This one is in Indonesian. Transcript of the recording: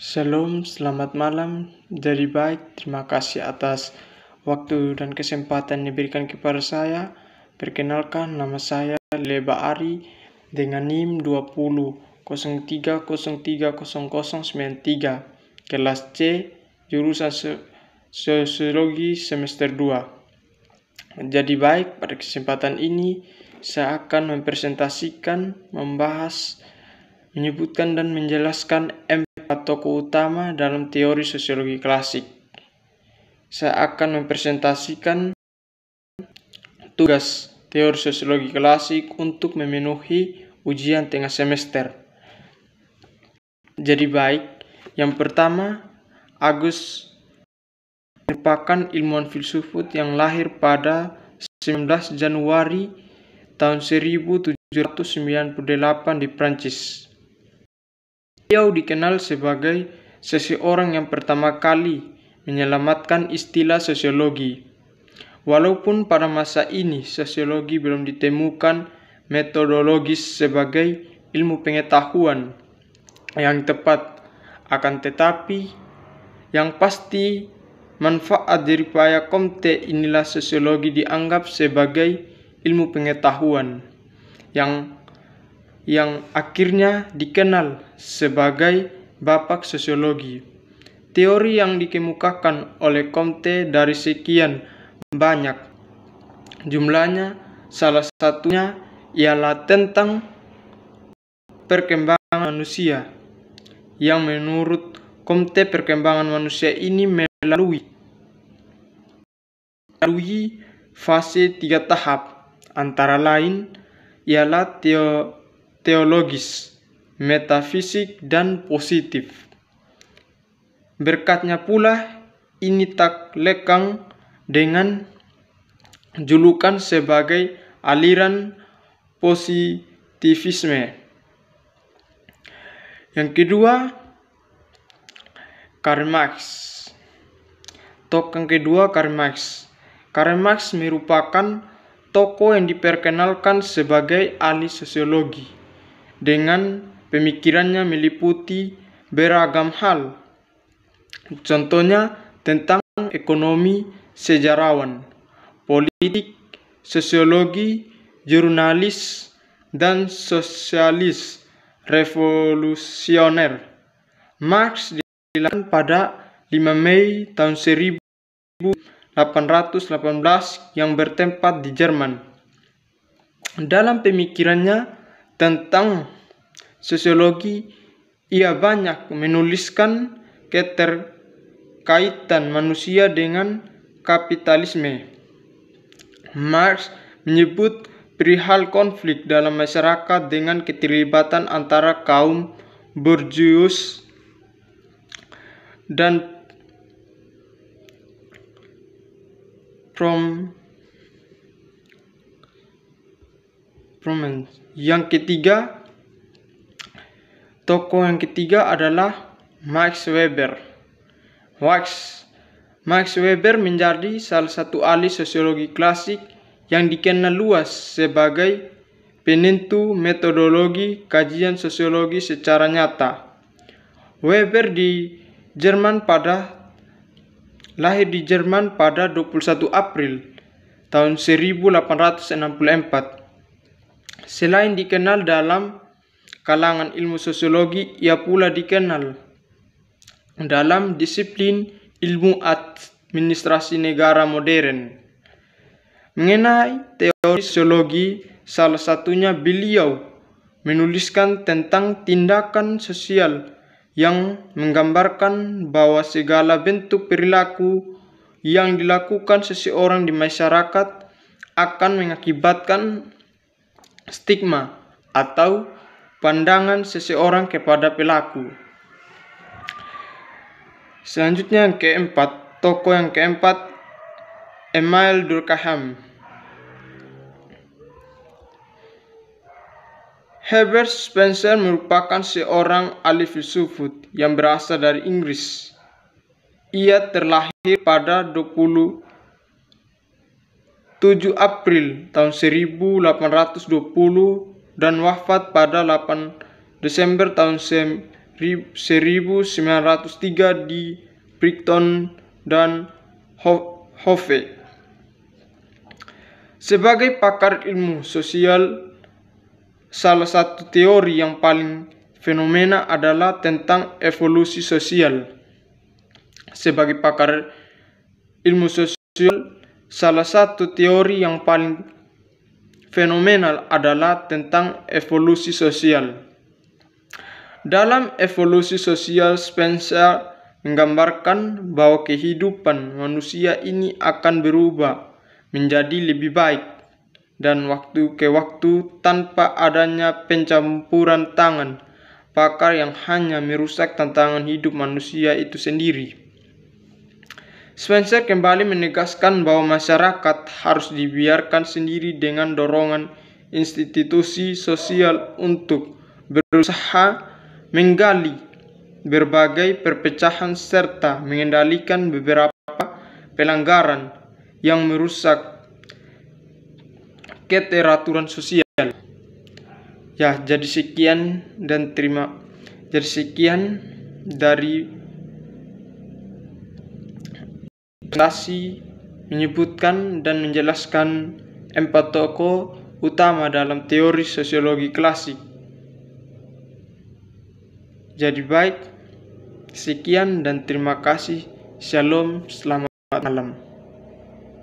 Shalom, selamat malam. Jadi baik, terima kasih atas waktu dan kesempatan diberikan kepada saya. Perkenalkan, nama saya Leba Ari dengan NIM 20.03030093, kelas C, jurusan Sosiologi semester 2. Jadi baik, pada kesempatan ini saya akan mempresentasikan, membahas, menyebutkan dan menjelaskan M tokoh utama dalam teori sosiologi klasik. Saya akan mempresentasikan tugas teori sosiologi klasik untuk memenuhi ujian tengah semester. Jadi baik, yang pertama, Agus merupakan ilmuwan filsufut yang lahir pada 19 Januari tahun 1798 di Prancis. Beliau dikenal sebagai seseorang yang pertama kali menyelamatkan istilah sosiologi. Walaupun pada masa ini sosiologi belum ditemukan metodologis sebagai ilmu pengetahuan yang tepat, akan tetapi yang pasti manfaat dari upaya Comte inilah sosiologi dianggap sebagai ilmu pengetahuan yang yang akhirnya dikenal sebagai bapak sosiologi. Teori yang dikemukakan oleh Comte dari sekian banyak jumlahnya, salah satunya ialah tentang perkembangan manusia yang menurut Comte perkembangan manusia ini melalui melalui fase tiga tahap antara lain ialah teo teologis, metafisik, dan positif. Berkatnya pula ini tak lekang dengan julukan sebagai aliran positivisme. Yang kedua, Karl Marx. Tokoh kedua Karl Marx. Karl Marx merupakan tokoh yang diperkenalkan sebagai ahli sosiologi dengan pemikirannya meliputi beragam hal. Contohnya tentang ekonomi sejarawan, politik, sosiologi, jurnalis, dan sosialis revolusioner. Marx dilahirkan pada 5 Mei tahun 1818 yang bertempat di Jerman. Dalam pemikirannya, tentang sosiologi, ia banyak menuliskan keterkaitan manusia dengan kapitalisme. Marx menyebut perihal konflik dalam masyarakat dengan keterlibatan antara kaum borjuis dan prom prominence yang ketiga, toko yang ketiga adalah Max Weber. Max, Max Weber menjadi salah satu ahli sosiologi klasik yang dikenal luas sebagai penentu metodologi kajian sosiologi secara nyata. Weber di Jerman pada lahir di Jerman pada 21 April tahun 1864 Selain dikenal dalam kalangan ilmu sosiologi, ia pula dikenal dalam disiplin ilmu administrasi negara modern. Mengenai teori sosiologi, salah satunya beliau menuliskan tentang tindakan sosial yang menggambarkan bahwa segala bentuk perilaku yang dilakukan seseorang di masyarakat akan mengakibatkan stigma atau pandangan seseorang kepada pelaku. Selanjutnya yang keempat, toko yang keempat Emil Durkheim. Herbert Spencer merupakan seorang ahli filsufat yang berasal dari Inggris. Ia terlahir pada 20 7 April tahun 1820 dan wafat pada 8 Desember tahun 1903 di Brighton dan Hove. Sebagai pakar ilmu sosial, salah satu teori yang paling fenomena adalah tentang evolusi sosial. Sebagai pakar ilmu sosial, Salah satu teori yang paling fenomenal adalah tentang evolusi sosial. Dalam evolusi sosial, Spencer menggambarkan bahwa kehidupan manusia ini akan berubah menjadi lebih baik dan waktu ke waktu tanpa adanya pencampuran tangan pakar yang hanya merusak tantangan hidup manusia itu sendiri. Spencer kembali menegaskan bahwa masyarakat harus dibiarkan sendiri dengan dorongan institusi sosial untuk berusaha menggali berbagai perpecahan serta mengendalikan beberapa pelanggaran yang merusak keteraturan sosial. Ya, jadi sekian dan terima. Jadi sekian dari Presentasi menyebutkan dan menjelaskan empat tokoh utama dalam teori sosiologi klasik. Jadi baik, sekian dan terima kasih. Shalom, selamat malam.